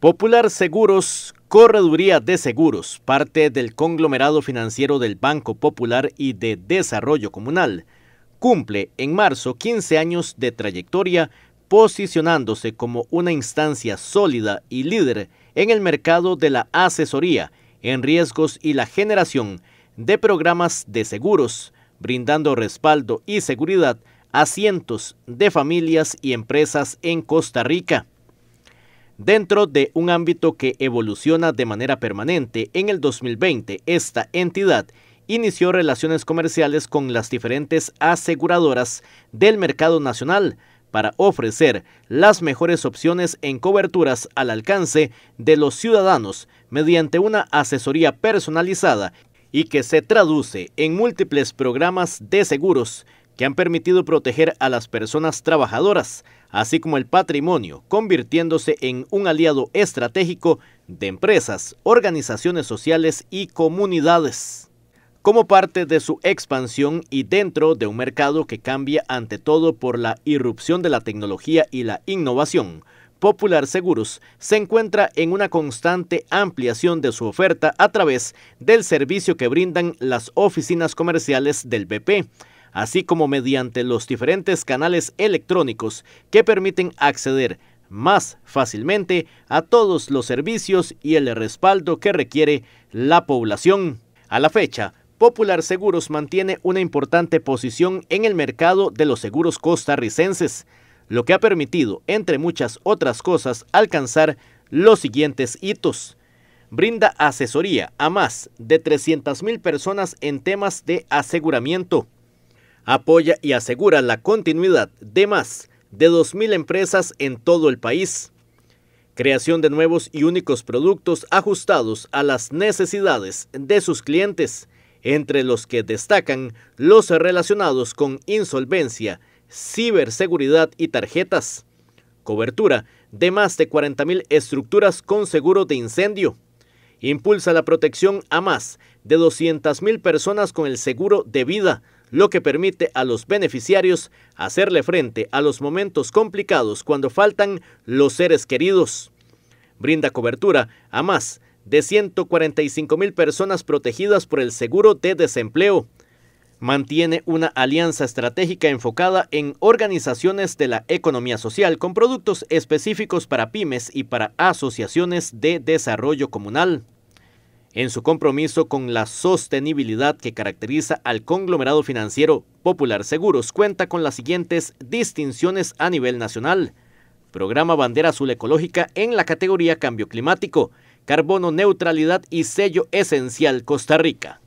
Popular Seguros, Correduría de Seguros, parte del conglomerado financiero del Banco Popular y de Desarrollo Comunal, cumple en marzo 15 años de trayectoria posicionándose como una instancia sólida y líder en el mercado de la asesoría en riesgos y la generación de programas de seguros, brindando respaldo y seguridad a cientos de familias y empresas en Costa Rica. Dentro de un ámbito que evoluciona de manera permanente, en el 2020 esta entidad inició relaciones comerciales con las diferentes aseguradoras del mercado nacional para ofrecer las mejores opciones en coberturas al alcance de los ciudadanos mediante una asesoría personalizada y que se traduce en múltiples programas de seguros que han permitido proteger a las personas trabajadoras, así como el patrimonio, convirtiéndose en un aliado estratégico de empresas, organizaciones sociales y comunidades. Como parte de su expansión y dentro de un mercado que cambia ante todo por la irrupción de la tecnología y la innovación, Popular Seguros se encuentra en una constante ampliación de su oferta a través del servicio que brindan las oficinas comerciales del BP, así como mediante los diferentes canales electrónicos que permiten acceder más fácilmente a todos los servicios y el respaldo que requiere la población. A la fecha, Popular Seguros mantiene una importante posición en el mercado de los seguros costarricenses, lo que ha permitido, entre muchas otras cosas, alcanzar los siguientes hitos. Brinda asesoría a más de 300.000 personas en temas de aseguramiento apoya y asegura la continuidad de más de 2.000 empresas en todo el país. Creación de nuevos y únicos productos ajustados a las necesidades de sus clientes, entre los que destacan los relacionados con insolvencia, ciberseguridad y tarjetas. Cobertura de más de 40.000 estructuras con seguro de incendio. Impulsa la protección a más de 200.000 personas con el seguro de vida, lo que permite a los beneficiarios hacerle frente a los momentos complicados cuando faltan los seres queridos. Brinda cobertura a más de 145 mil personas protegidas por el seguro de desempleo. Mantiene una alianza estratégica enfocada en organizaciones de la economía social con productos específicos para pymes y para asociaciones de desarrollo comunal en su compromiso con la sostenibilidad que caracteriza al conglomerado financiero Popular Seguros, cuenta con las siguientes distinciones a nivel nacional. Programa Bandera Azul Ecológica en la categoría Cambio Climático, Carbono Neutralidad y Sello Esencial Costa Rica.